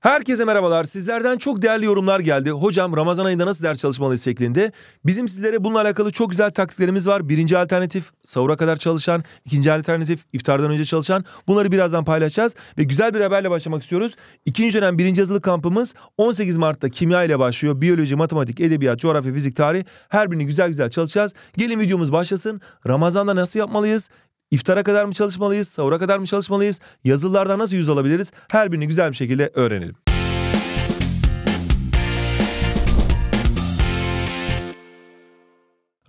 Herkese merhabalar. Sizlerden çok değerli yorumlar geldi. Hocam Ramazan ayında nasıl ders çalışmalıyız şeklinde. Bizim sizlere bununla alakalı çok güzel taktiklerimiz var. Birinci alternatif sahura kadar çalışan, ikinci alternatif iftardan önce çalışan. Bunları birazdan paylaşacağız ve güzel bir haberle başlamak istiyoruz. İkinci dönem birinci yazılı kampımız 18 Mart'ta kimya ile başlıyor. Biyoloji, matematik, edebiyat, coğrafya, fizik, tarih her birini güzel güzel çalışacağız. Gelin videomuz başlasın. Ramazan'da nasıl yapmalıyız? İftara kadar mı çalışmalıyız? Sahura kadar mı çalışmalıyız? Yazılılardan nasıl yüz alabiliriz? Her birini güzel bir şekilde öğrenelim.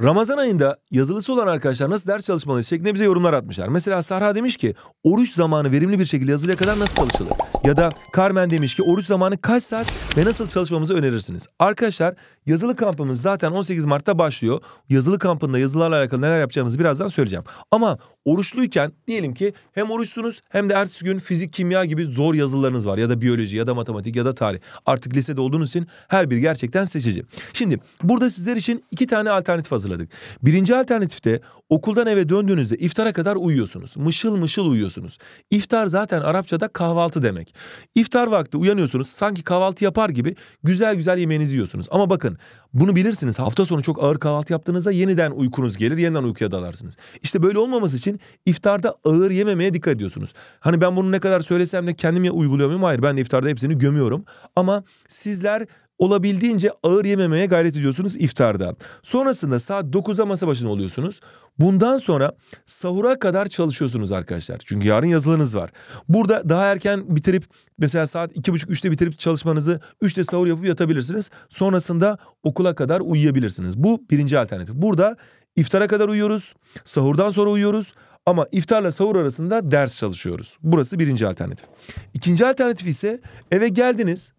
Ramazan ayında yazılısı olan arkadaşlar nasıl ders çalışmalıyız şeklinde bize yorumlar atmışlar. Mesela Sarha demiş ki oruç zamanı verimli bir şekilde yazılıya kadar nasıl çalışılır? Ya da Carmen demiş ki oruç zamanı kaç saat ve nasıl çalışmamızı önerirsiniz? Arkadaşlar Yazılı kampımız zaten 18 Mart'ta başlıyor. Yazılı kampında yazılarla alakalı neler yapacağınızı birazdan söyleyeceğim. Ama oruçluyken diyelim ki hem oruçsunuz hem de ertesi gün fizik, kimya gibi zor yazılarınız var. Ya da biyoloji ya da matematik ya da tarih. Artık lisede olduğunuz için her bir gerçekten seçici. Şimdi burada sizler için iki tane alternatif hazırladık. Birinci alternatifte okuldan eve döndüğünüzde iftara kadar uyuyorsunuz. Mışıl mışıl uyuyorsunuz. İftar zaten Arapçada kahvaltı demek. İftar vakti uyanıyorsunuz sanki kahvaltı yapar gibi güzel güzel yemeğinizi yiyorsunuz. Ama bakın bakın bunu bilirsiniz. Hafta sonu çok ağır kahvaltı yaptığınızda yeniden uykunuz gelir, yeniden uykuya dalarsınız. İşte böyle olmaması için iftarda ağır yememeye dikkat ediyorsunuz. Hani ben bunu ne kadar söylesem de kendime uyguluyor muyum? Hayır ben de iftarda hepsini gömüyorum. Ama sizler olabildiğince ağır yememeye gayret ediyorsunuz iftarda. Sonrasında saat 9'a masa başına oluyorsunuz. Bundan sonra sahura kadar çalışıyorsunuz arkadaşlar. Çünkü yarın yazılınız var. Burada daha erken bitirip mesela saat 2.30-3'te bitirip çalışmanızı 3'te sahur yapıp yatabilirsiniz. Sonrasında okula kadar uyuyabilirsiniz. Bu birinci alternatif. Burada iftara kadar uyuyoruz. Sahurdan sonra uyuyoruz. Ama iftarla sahur arasında ders çalışıyoruz. Burası birinci alternatif. İkinci alternatif ise eve geldiniz.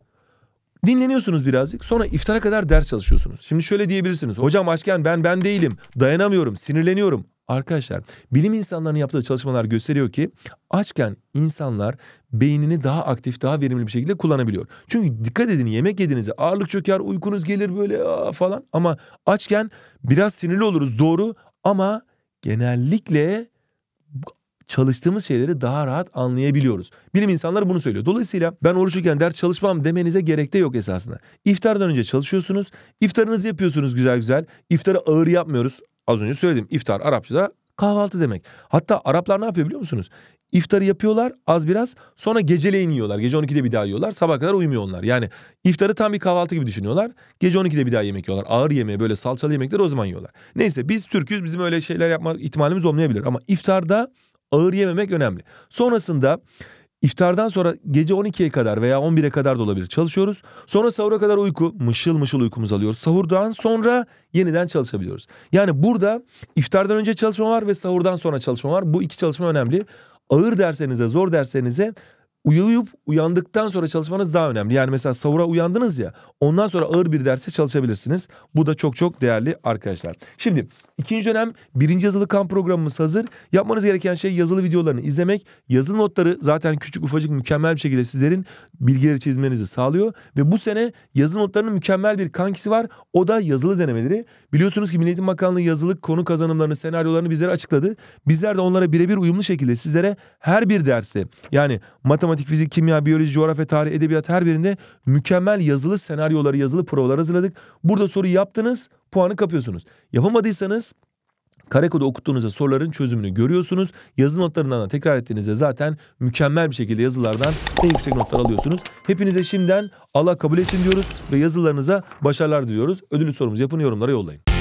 Dinleniyorsunuz birazcık sonra iftara kadar ders çalışıyorsunuz. Şimdi şöyle diyebilirsiniz. Hocam açken ben ben değilim. Dayanamıyorum, sinirleniyorum. Arkadaşlar bilim insanlarının yaptığı çalışmalar gösteriyor ki açken insanlar beynini daha aktif, daha verimli bir şekilde kullanabiliyor. Çünkü dikkat edin yemek yediğinizde ağırlık çöker, uykunuz gelir böyle aa falan. Ama açken biraz sinirli oluruz doğru ama genellikle çalıştığımız şeyleri daha rahat anlayabiliyoruz. Bilim insanları bunu söylüyor. Dolayısıyla ben oruçluyken ders çalışmam demenize gerek de yok esasında. İftardan önce çalışıyorsunuz. İftarınızı yapıyorsunuz güzel güzel. İftarı ağır yapmıyoruz. Az önce söyledim. İftar Arapçada kahvaltı demek. Hatta Araplar ne yapıyor biliyor musunuz? İftarı yapıyorlar az biraz sonra geceleyin yiyorlar. Gece 12'de bir daha yiyorlar sabah kadar uyumuyor onlar. Yani iftarı tam bir kahvaltı gibi düşünüyorlar. Gece 12'de bir daha yemek yiyorlar. Ağır yemeğe böyle salçalı yemekleri o zaman yiyorlar. Neyse biz Türk'üz bizim öyle şeyler yapma ihtimalimiz olmayabilir. Ama iftarda ağır yememek önemli. Sonrasında iftardan sonra gece 12'ye kadar veya 11'e kadar da olabilir çalışıyoruz. Sonra sahura kadar uyku, mışıl mışıl uykumuzu alıyoruz. Sahurdan sonra yeniden çalışabiliyoruz. Yani burada iftardan önce çalışma var ve sahurdan sonra çalışma var. Bu iki çalışma önemli. Ağır derslerinize, zor derslerinize Uyuyup uyandıktan sonra çalışmanız daha önemli. Yani mesela sahura uyandınız ya ondan sonra ağır bir derse çalışabilirsiniz. Bu da çok çok değerli arkadaşlar. Şimdi ikinci dönem birinci yazılı kamp programımız hazır. Yapmanız gereken şey yazılı videolarını izlemek. Yazılı notları zaten küçük ufacık mükemmel bir şekilde sizlerin bilgileri çizmenizi sağlıyor. Ve bu sene yazılı notlarının mükemmel bir kankisi var. O da yazılı denemeleri. Biliyorsunuz ki Milli Eğitim Bakanlığı yazılı konu kazanımlarını, senaryolarını bizlere açıkladı. Bizler de onlara birebir uyumlu şekilde sizlere her bir derste yani matematik matematik, fizik, kimya, biyoloji, coğrafya, tarih, edebiyat her birinde mükemmel yazılı senaryoları, yazılı provalar hazırladık. Burada soruyu yaptınız, puanı kapıyorsunuz. Yapamadıysanız Karakoda okuttuğunuzda soruların çözümünü görüyorsunuz. Yazı notlarından da tekrar ettiğinizde zaten mükemmel bir şekilde yazılardan en yüksek notlar alıyorsunuz. Hepinize şimdiden Allah kabul etsin diyoruz ve yazılarınıza başarılar diliyoruz. Ödülü sorumuzu yapın yorumlara yollayın.